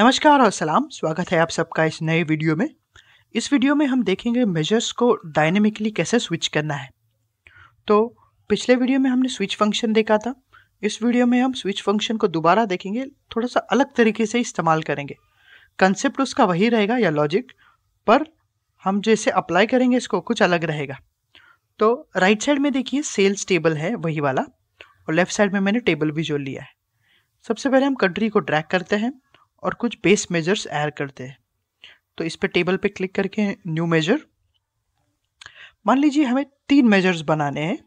नमस्कार और सलाम स्वागत है आप सबका इस नए वीडियो में इस वीडियो में हम देखेंगे मेजर्स को डायनेमिकली कैसे स्विच करना है तो पिछले वीडियो में हमने स्विच फंक्शन देखा था इस वीडियो में हम स्विच फंक्शन को दोबारा देखेंगे थोड़ा सा अलग तरीके से इस्तेमाल करेंगे कंसेप्ट उसका वही रहेगा या लॉजिक पर हम जैसे अप्लाई करेंगे इसको कुछ अलग रहेगा तो राइट साइड में देखिए सेल्स टेबल है वही वाला और लेफ्ट साइड में मैंने टेबल भी जोड़ लिया है सबसे पहले हम कंट्री को ट्रैक करते हैं और कुछ बेस मेजर्स ऐड करते हैं तो इस पर टेबल पे क्लिक करके न्यू मेजर मान लीजिए हमें तीन मेजर्स बनाने हैं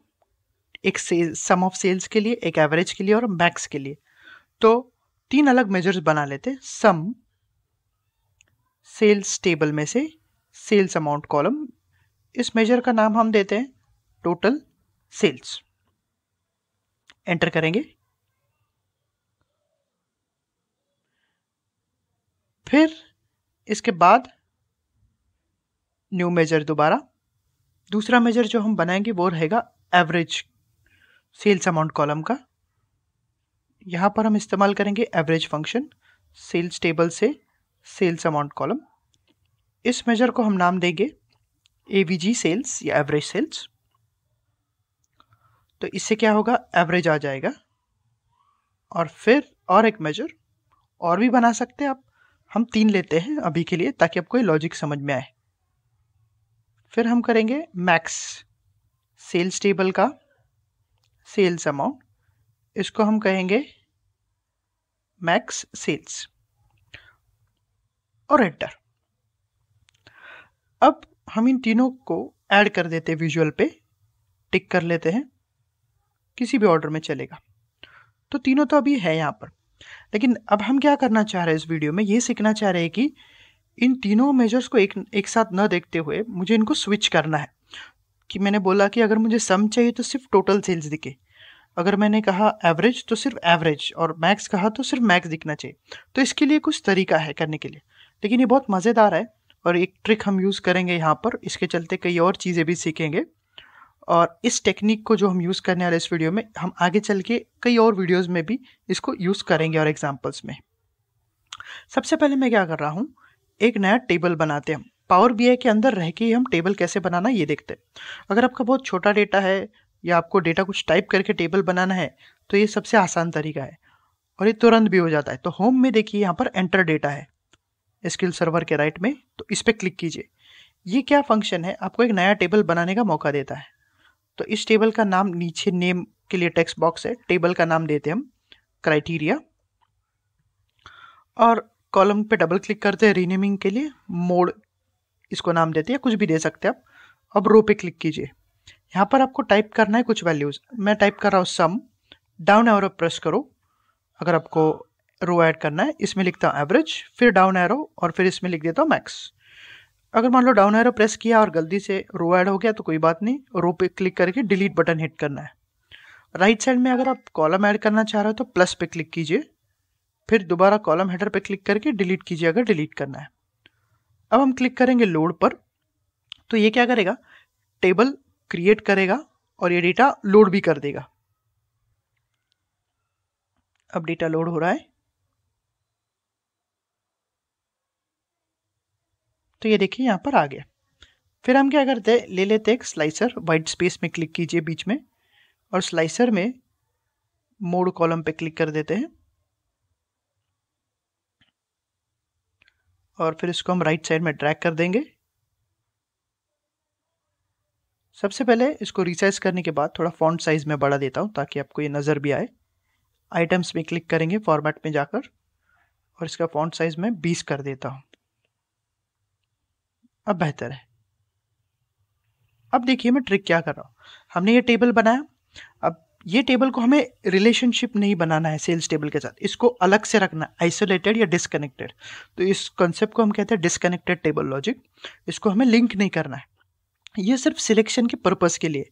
एक सेल सम ऑफ सेल्स के लिए एक एवरेज के लिए और मैक्स के लिए तो तीन अलग मेजर्स बना लेते सम सेल्स टेबल में से सेल्स अमाउंट कॉलम इस मेजर का नाम हम देते हैं टोटल सेल्स एंटर करेंगे फिर इसके बाद न्यू मेजर दोबारा दूसरा मेजर जो हम बनाएंगे वो रहेगा एवरेज सेल्स अमाउंट कॉलम का यहाँ पर हम इस्तेमाल करेंगे एवरेज फंक्शन सेल्स टेबल से सेल्स अमाउंट कॉलम इस मेजर को हम नाम देंगे ए सेल्स या एवरेज सेल्स तो इससे क्या होगा एवरेज आ जाएगा और फिर और एक मेजर और भी बना सकते हैं आप हम तीन लेते हैं अभी के लिए ताकि आपको ये लॉजिक समझ में आए फिर हम करेंगे मैक्स सेल्स टेबल का सेल्स अमाउंट इसको हम कहेंगे मैक्स सेल्स और एंटर अब हम इन तीनों को ऐड कर देते विजुअल पे टिक कर लेते हैं किसी भी ऑर्डर में चलेगा तो तीनों तो अभी है यहाँ पर लेकिन अब हम क्या करना चाह रहे हैं इस वीडियो में ये सीखना चाह रहे हैं कि इन तीनों मेजर्स को एक एक साथ न देखते हुए मुझे इनको स्विच करना है कि मैंने बोला कि अगर मुझे सम चाहिए तो सिर्फ टोटल सेल्स दिखे अगर मैंने कहा एवरेज तो सिर्फ एवरेज और मैक्स कहा तो सिर्फ मैक्स दिखना चाहिए तो इसके लिए कुछ तरीका है करने के लिए लेकिन ये बहुत मज़ेदार है और एक ट्रिक हम यूज़ करेंगे यहाँ पर इसके चलते कई और चीज़ें भी सीखेंगे और इस टेक्निक को जो हम यूज़ करने वाले इस वीडियो में हम आगे चल के कई और वीडियोज़ में भी इसको यूज़ करेंगे और एग्जाम्पल्स में सबसे पहले मैं क्या कर रहा हूँ एक नया टेबल बनाते हैं पावर बी के अंदर रह के हम टेबल कैसे बनाना ये देखते हैं अगर आपका बहुत छोटा डेटा है या आपको डेटा कुछ टाइप करके टेबल बनाना है तो ये सबसे आसान तरीका है और ये तुरंत भी हो जाता है तो होम में देखिए यहाँ पर एंटर डेटा है स्किल सर्वर के राइट में तो इस पर क्लिक कीजिए ये क्या फंक्शन है आपको एक नया टेबल बनाने का मौका देता है तो इस टेबल का नाम नीचे नेम के लिए टेक्स्ट बॉक्स है टेबल का नाम देते हैं हम क्राइटेरिया और कॉलम पे डबल क्लिक करते हैं रीनेमिंग के लिए मोड इसको नाम देते हैं कुछ भी दे सकते हैं आप अब रो पे क्लिक कीजिए यहाँ पर आपको टाइप करना है कुछ वैल्यूज़ मैं टाइप कर रहा हूँ सम डाउन एरो प्रेस करो अगर आपको रो ऐड करना है इसमें लिखता हूँ एवरेज फिर डाउन एरो और फिर इसमें लिख देता हूँ मैक्स अगर मान लो डाउन एरो प्रेस किया और गलती से रो ऐड हो गया तो कोई बात नहीं रो पे क्लिक करके डिलीट बटन हिट करना है राइट साइड में अगर आप कॉलम ऐड करना चाह रहे हो तो प्लस पे क्लिक कीजिए फिर दोबारा कॉलम हेडर पे क्लिक करके डिलीट कीजिए अगर डिलीट करना है अब हम क्लिक करेंगे लोड पर तो ये क्या करेगा टेबल क्रिएट करेगा और ये डेटा लोड भी कर देगा अब डेटा लोड हो रहा है तो ये देखिए यहाँ पर आ गया फिर हम क्या करते हैं ले लेते एक स्लाइसर वाइट स्पेस में क्लिक कीजिए बीच में और स्लाइसर में मोड कॉलम पे क्लिक कर देते हैं और फिर इसको हम राइट साइड में ड्रैग कर देंगे सबसे पहले इसको रिसाइज करने के बाद थोड़ा फॉन्ट साइज़ में बढ़ा देता हूँ ताकि आपको ये नज़र भी आए आइटम्स में क्लिक करेंगे फॉर्मेट में जाकर और इसका फॉन्ट साइज़ में बीस कर देता हूँ अब बेहतर है अब देखिए मैं ट्रिक क्या कर रहा हूँ हमने ये टेबल बनाया अब ये टेबल को हमें रिलेशनशिप नहीं बनाना है सेल्स टेबल के साथ इसको अलग से रखना आइसोलेटेड या डिसकनेक्टेड तो इस कॉन्सेप्ट को हम कहते हैं डिसकनेक्टेड टेबल लॉजिक इसको हमें लिंक नहीं करना है ये सिर्फ सिलेक्शन के पर्पज़ के लिए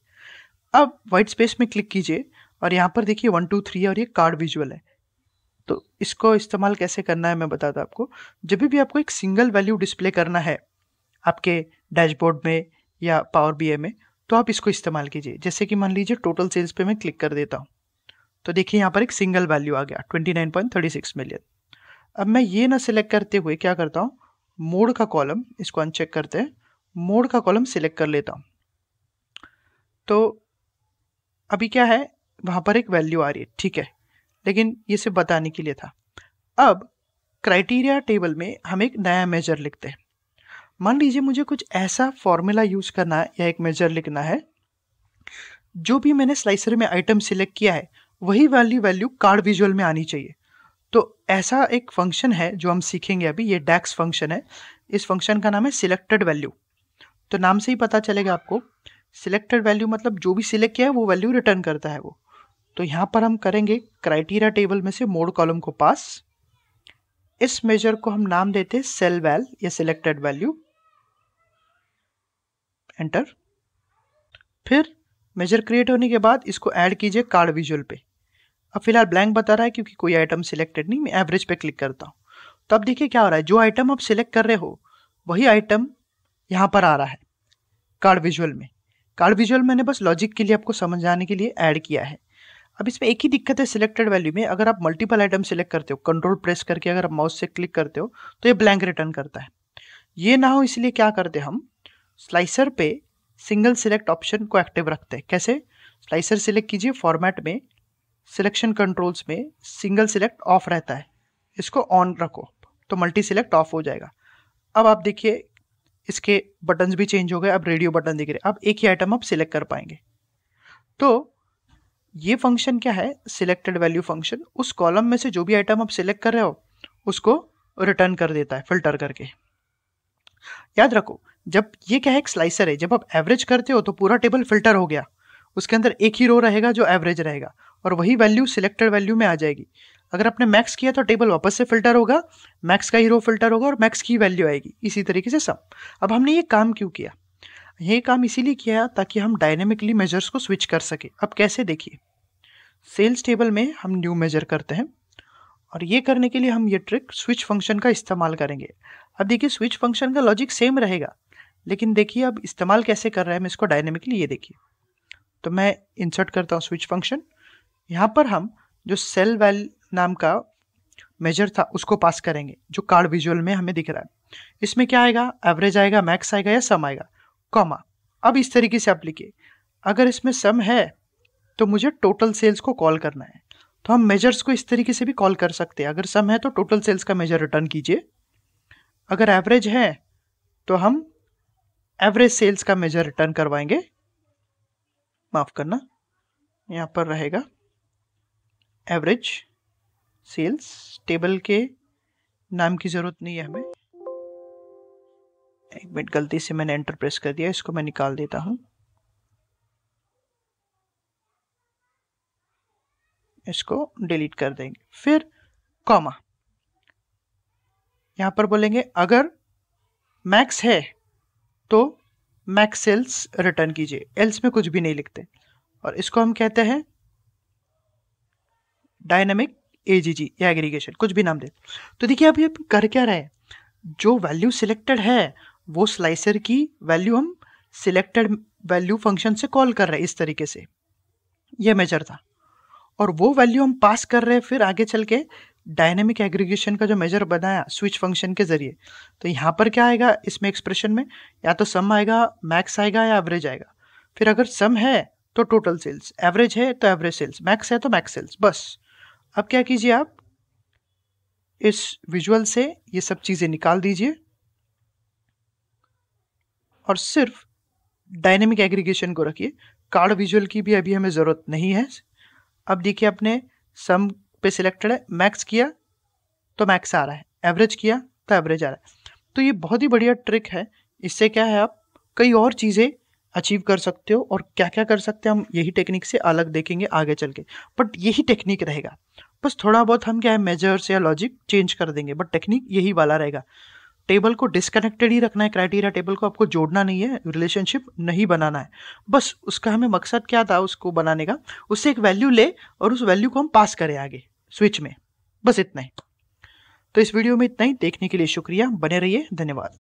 अब वाइट स्पेस में क्लिक कीजिए और यहाँ पर देखिए वन टू थ्री और ये कार्ड विजुअल है तो इसको इस्तेमाल कैसे करना है मैं बताता आपको जब भी आपको एक सिंगल वैल्यू डिस्प्ले करना है आपके डैशबोर्ड में या पावर बी में तो आप इसको इस्तेमाल कीजिए जैसे कि मान लीजिए टोटल सेल्स पे मैं क्लिक कर देता हूँ तो देखिए यहाँ पर एक सिंगल वैल्यू आ गया 29.36 मिलियन अब मैं ये ना सिलेक्ट करते हुए क्या करता हूँ मोड का कॉलम इसको अनचेक करते हैं मोड का कॉलम सिलेक्ट कर लेता हूँ तो अभी क्या है वहाँ पर एक वैल्यू आ रही है ठीक है लेकिन ये सिर्फ बताने के लिए था अब क्राइटेरिया टेबल में हम एक नया मेजर लिखते हैं मान लीजिए मुझे कुछ ऐसा फॉर्मूला यूज़ करना है या एक मेजर लिखना है जो भी मैंने स्लाइसर में आइटम सिलेक्ट किया है वही वाली वैल्यू कार्ड विजुअल में आनी चाहिए तो ऐसा एक फंक्शन है जो हम सीखेंगे अभी ये डैक्स फंक्शन है इस फंक्शन का नाम है सिलेक्टेड वैल्यू तो नाम से ही पता चलेगा आपको सिलेक्टेड वैल्यू मतलब जो भी सिलेक्ट किया है वो वैल्यू रिटर्न करता है वो तो यहाँ पर हम करेंगे क्राइटेरिया टेबल में से मोड कॉलम को पास इस मेजर को हम नाम देते हैं सेल वैल या सिलेक्टेड वैल्यू एंटर फिर मेजर क्रिएट होने के बाद इसको ऐड कीजिए कार्ड विजुअल पे अब फिलहाल ब्लैंक बता रहा है क्योंकि कोई आइटम सिलेक्टेड नहीं मैं एवरेज पे क्लिक करता हूँ तो अब देखिए क्या हो रहा है जो आइटम आप सिलेक्ट कर रहे हो वही आइटम यहाँ पर आ रहा है कार्ड विजुअल में कार्ड विजुअल मैंने बस लॉजिक के लिए आपको समझाने के लिए ऐड किया है अब इसमें एक ही दिक्कत है सिलेक्टेड वैल्यू में अगर आप मल्टीपल आइटम सिलेक्ट करते हो कंट्रोल प्रेस करके अगर आप माउस से क्लिक करते हो तो ये ब्लैंक रिटर्न करता है ये ना हो इसलिए क्या करते हम स्लाइसर पे सिंगल सिलेक्ट ऑप्शन को एक्टिव रखते हैं कैसे स्लाइसर सिलेक्ट कीजिए फॉर्मेट में सिलेक्शन कंट्रोल्स में सिंगल सिलेक्ट ऑफ रहता है इसको ऑन रखो तो मल्टी सिलेक्ट ऑफ हो जाएगा अब आप देखिए इसके बटन्स भी चेंज हो गए अब रेडियो बटन दिख रहे अब एक ही आइटम आप सिलेक्ट कर पाएंगे तो ये फंक्शन क्या है सिलेक्टेड वैल्यू फंक्शन उस कॉलम में से जो भी आइटम आप सिलेक्ट कर रहे हो उसको रिटर्न कर देता है फिल्टर करके याद रखो जब ये क्या है एक स्लाइसर है जब आप एवरेज करते हो तो पूरा टेबल फिल्टर हो गया उसके अंदर एक ही रो रहेगा जो एवरेज रहेगा और वही वैल्यू सिलेक्टेड वैल्यू में आ जाएगी अगर आपने मैक्स किया तो टेबल वापस से फिल्टर होगा मैक्स का ही रो फिल्टर होगा और मैक्स की वैल्यू आएगी इसी तरीके से सब अब हमने ये काम क्यों किया ये काम इसीलिए किया ताकि हम डायनेमिकली मेजर्स को स्विच कर सके अब कैसे देखिए सेल्स टेबल में हम न्यू मेजर करते हैं और ये करने के लिए हम ये ट्रिक स्विच फंक्शन का इस्तेमाल करेंगे अब देखिए स्विच फंक्शन का लॉजिक सेम रहेगा लेकिन देखिए अब इस्तेमाल कैसे कर रहा है मैं इसको डायनेमिकली ये देखिए तो मैं इंसर्ट करता हूँ स्विच फंक्शन यहाँ पर हम जो सेल वैल नाम का मेजर था उसको पास करेंगे जो कार्ड विजुअल में हमें दिख रहा है इसमें क्या आएगा एवरेज आएगा मैक्स आएगा या सम आएगा कॉमा अब इस तरीके से आप लिखिए अगर इसमें सम है तो मुझे टोटल सेल्स को कॉल करना है तो हम मेजर्स को इस तरीके से भी कॉल कर सकते हैं अगर सम है तो टोटल सेल्स का मेजर रिटर्न कीजिए अगर एवरेज है तो हम एवरेज सेल्स का मेजर रिटर्न करवाएंगे माफ़ करना यहाँ पर रहेगा एवरेज सेल्स टेबल के नाम की ज़रूरत नहीं है हमें एक मिनट गलती से मैंने एंटर प्रेस कर दिया इसको मैं निकाल देता हूँ इसको डिलीट कर देंगे फिर कॉमा यहाँ पर बोलेंगे अगर मैक्स है तो मैक सेल्स रिटर्न कीजिए एल्स में कुछ भी नहीं लिखते और इसको हम कहते हैं डायनामिक एजीजी या एग्रीगेशन कुछ भी नाम दे तो देखिए अभी हम कर क्या रहे हैं जो वैल्यू सिलेक्टेड है वो स्लाइसर की वैल्यू हम सिलेक्टेड वैल्यू फंक्शन से कॉल कर रहे हैं इस तरीके से ये मेजर था और वो वैल्यू हम पास कर रहे हैं फिर आगे चल के डायनेमिक एग्रीगेशन का जो मेजर बनाया स्विच फंक्शन के जरिए तो यहाँ पर क्या आएगा इसमें एक्सप्रेशन में या तो सम आएगा मैक्स आएगा या एवरेज आएगा फिर अगर सम है तो टोटल सेल्स एवरेज है तो एवरेज सेल्स मैक्स है तो मैक्स सेल्स बस अब क्या कीजिए आप इस विजुअल से ये सब चीज़ें निकाल दीजिए और सिर्फ डायनेमिक एग्रीगेशन को रखिए कार्ड विजुअल की भी अभी हमें ज़रूरत नहीं है अब देखिए अपने सम पे सिलेक्टेड है मैक्स किया तो मैक्स आ रहा है एवरेज किया तो एवरेज आ रहा है तो ये बहुत ही बढ़िया ट्रिक है इससे क्या है आप कई और चीज़ें अचीव कर सकते हो और क्या क्या कर सकते हैं हम यही टेक्निक से अलग देखेंगे आगे चल के बट यही टेक्निक रहेगा बस थोड़ा बहुत हम क्या है मेजर्स या लॉजिक चेंज कर देंगे बट टेक्निक यही वाला रहेगा टेबल को डिसकनेक्टेड ही रखना है क्राइटेरिया टेबल को आपको जोड़ना नहीं है रिलेशनशिप नहीं बनाना है बस उसका हमें मकसद क्या था उसको बनाने का उससे एक वैल्यू ले और उस वैल्यू को हम पास करें आगे स्विच में बस इतना ही तो इस वीडियो में इतना ही देखने के लिए शुक्रिया बने रहिए धन्यवाद